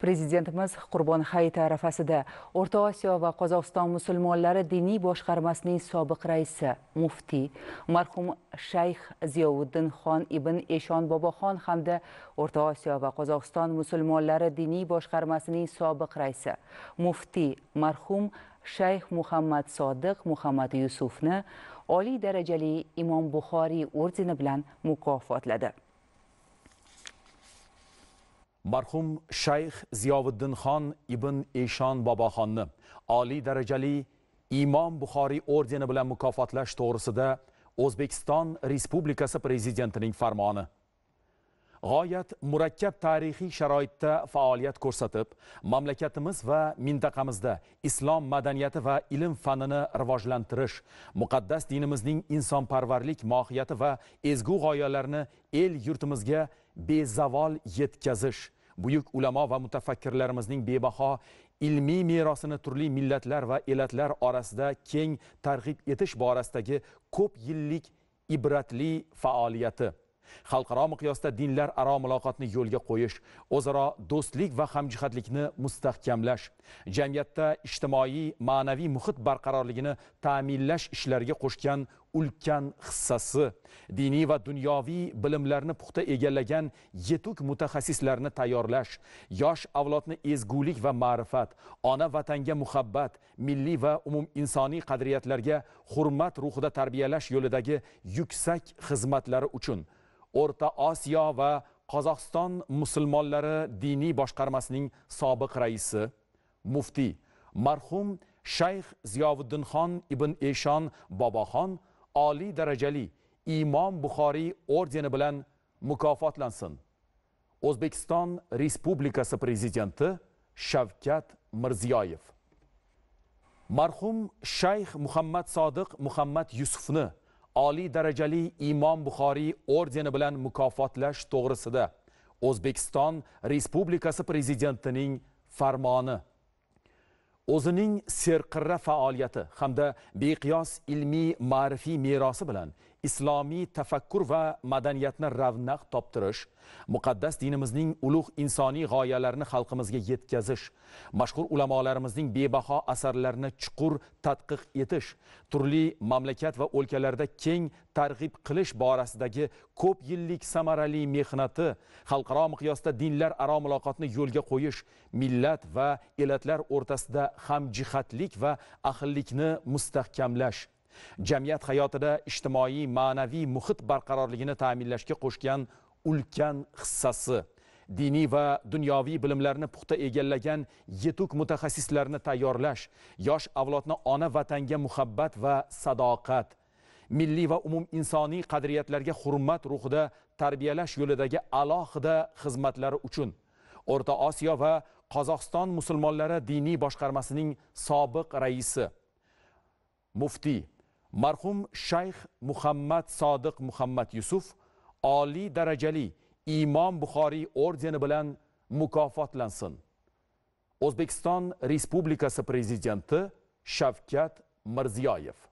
Prezidentimiz Qurbon hayiti arafasida O'rta Osiyo va Qozog'iston musulmonlari diniy boshqarmasining sobiq raisi muftiy marhum shayx Ziyovuddin xon ibn Eshon Boboxon hamda O'rta Osiyo va Qozog'iston musulmonlari diniy boshqarmasining sobiq raisi muftiy marhum shayx Muhammad Sodiq Muhammad Yusufni oliy darajali Imom Buxoriy ordeni bilan mukofotladi. marhum shayx ziyoviddinxon ibn eshon boboxonni oliy darajali imom buxoriy ordeni bilan mukofotlash to'g'risida o'zbekiston respublikasi prezidentining farmoni g'oyat murakkab tarixiy sharoitda faoliyat ko'rsatib mamlakatimiz va mintaqamizda islom madaniyati va ilm fanini rivojlantirish muqaddas dinimizning insonparvarlik mohiyati va ezgu g'oyalarini el yurtimizga bezavol yetkazish buyuk ulamo va mutafakkirlarimizning bebaho ilmiy merosini turli millatlar va elatlar orasida keng targ'ib etish borasidagi ko'p yillik ibratli faoliyati xalqaro miqyosda dinlararo muloqotni yo'lga qo'yish o'zaro do'stlik va hamjihatlikni mustahkamlash jamiyatda ijtimoiy ma'naviy muhit barqarorligini ta'minlash ishlariga qo'shgan ulkan hissasi diniy va dunyoviy bilimlarni puxta egallagan yetuk mutaxassislarni tayyorlash yosh avlodni ezgulik va ma'rifat ona vatanga muhabbat milliy va umuminsoniy qadriyatlarga hurmat ruhida tarbiyalash yo'lidagi yuksak xizmatlari uchun o'rta osiyo va qozog'iston musulmonlari diniy boshqarmasining sobiq raisi muftiy marhum shayx ziyoviddinxon ibn eshon boboxon oliy darajali imom buxoriy ordeni bilan mukofotlansin o'zbekiston respublikasi prezidenti shavkat mirziyoyev marhum shayx muhammad sodiq muhammad yusufni oliy darajali imom buxoriy ordeni bilan mukofotlash to'g'risida o'zbekiston respublikasi prezidentining farmoni o'zining serqirra faoliyati hamda beqiyos ilmiy ma'rifiy merosi bilan islomiy tafakkur va madaniyatni ravnaq toptirish muqaddas dinimizning ulug' insoniy g'oyalarini xalqimizga yetkazish mashhur ulamolarimizning bebaho asarlarini chuqur tadqiq etish turli mamlakat va o'lkalarda keng targ'ib qilish borasidagi ko'p yillik samarali mehnati xalqaro miqyosda dinlar aro muloqotni yo'lga qo'yish millat va elatlar o'rtasida hamjihatlik va ahillikni mustahkamlash jamiyat hayotida ijtimoiy ma'naviy muhit barqarorligini ta'minlashga qo'shgan ulkan hissasi diniy va dunyoviy bilimlarni puxta egallagan yetuk mutaxassislarni tayyorlash yosh avlodni ona vatanga muhabbat va sadoqat milliy va umuminsoniy qadriyatlarga hurmat ruhida tarbiyalash yo'lidagi alohida xizmatlari uchun o'rta osiyo va qozog'iston musulmonlari diniy boshqarmasining sobiq raisi muftiy marhum shayx muhammad sodiq muhammad yusuf oliy darajali imom buxoriy ordeni bilan mukofotlansin o'zbekiston respublikasi prezidenti shavkat mirziyoyev